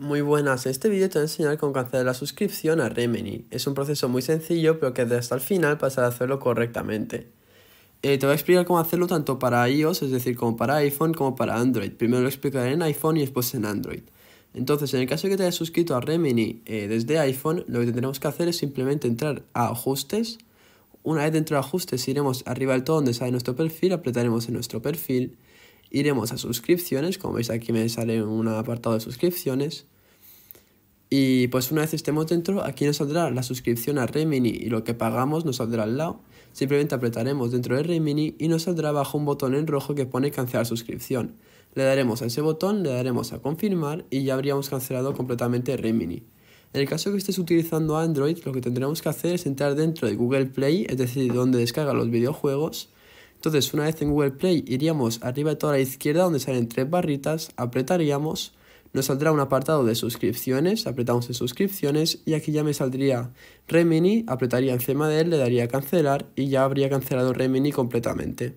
Muy buenas, en este vídeo te voy a enseñar cómo cancelar la suscripción a Remini Es un proceso muy sencillo, pero que hasta el final pasará a hacerlo correctamente. Eh, te voy a explicar cómo hacerlo tanto para iOS, es decir, como para iPhone, como para Android. Primero lo explicaré en iPhone y después en Android. Entonces, en el caso de que te hayas suscrito a Remini eh, desde iPhone, lo que tendremos que hacer es simplemente entrar a Ajustes. Una vez dentro de Ajustes iremos arriba del todo donde sale nuestro perfil, apretaremos en nuestro perfil Iremos a suscripciones, como veis aquí me sale un apartado de suscripciones. Y pues una vez estemos dentro, aquí nos saldrá la suscripción a Remini y lo que pagamos nos saldrá al lado. Simplemente apretaremos dentro de Remini y nos saldrá bajo un botón en rojo que pone cancelar suscripción. Le daremos a ese botón, le daremos a confirmar y ya habríamos cancelado completamente Remini. En el caso que estés utilizando Android, lo que tendremos que hacer es entrar dentro de Google Play, es decir, donde descarga los videojuegos, entonces, una vez en Google Play, iríamos arriba de toda la izquierda donde salen tres barritas, apretaríamos, nos saldrá un apartado de suscripciones, apretamos en suscripciones y aquí ya me saldría Remini, apretaría encima de él, le daría cancelar y ya habría cancelado Remini completamente.